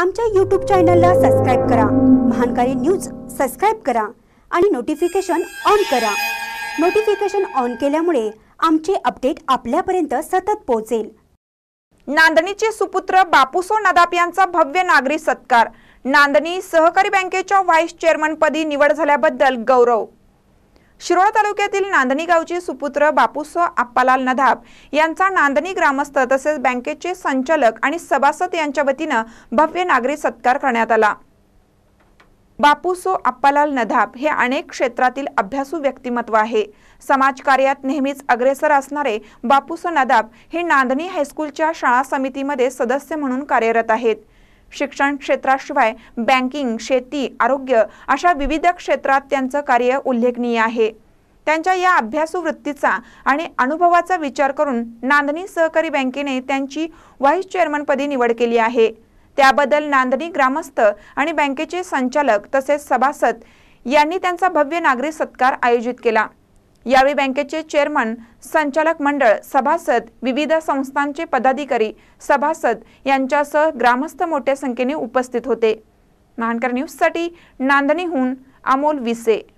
आमच्या यूट्यूब चॅनलला सबस्क्राईब करा महानकारी न्यूज सबस्क्राईब करा आणि नोटिफिकेशन ऑन करा नोटिफिकेशन ऑन केल्यामुळे आमचे अपडेट आपल्यापर्यंत सतत पोहोचेल नांदणीचे सुपुत्र बापूसो नदाप यांचा भव्य नागरी सत्कार नांदणी सहकारी बँकेच्या व्हाईस चेअरमनपदी निवड झाल्याबद्दल गौरव शिरोळ तालुक्यातील नांदणी गावचे सुपुत्र बापूस आप्पालाल नधाब यांचा नांदणी ग्रामस्थ तसेच बँकेचे संचालक आणि सभासद यांच्या वतीनं भव्य नागरी सत्कार करण्यात आला बापूसो अप्पालाल नधाब हे अनेक क्षेत्रातील अभ्यासू व्यक्तिमत्व आहे समाजकार्यात नेहमीच अग्रेसर असणारे बापूसो नदाब हे नांदणी हायस्कूलच्या शाळा समितीमध्ये सदस्य म्हणून कार्यरत आहेत शिक्षण क्षेत्राशिवाय बँकिंग शेती आरोग्य अशा विविध क्षेत्रात त्यांचं कार्य उल्लेखनीय आहे त्यांच्या या अभ्यासू वृत्तीचा आणि अनुभवाचा विचार करून नांदणी सहकारी बँकेने त्यांची व्हाईस चेअरमनपदी निवड केली आहे त्याबद्दल नांदणी ग्रामस्थ आणि बँकेचे संचालक तसेच सभासद यांनी त्यांचा भव्य नागरी सत्कार आयोजित केला यावेळी बँकेचे चेअरमन संचालक मंडळ सभासद विविध संस्थांचे पदाधिकारी सभासद यांच्यासह ग्रामस्थ मोठ्या संख्येने उपस्थित होते महानकर न्यूजसाठी नांदणीहून अमोल विसे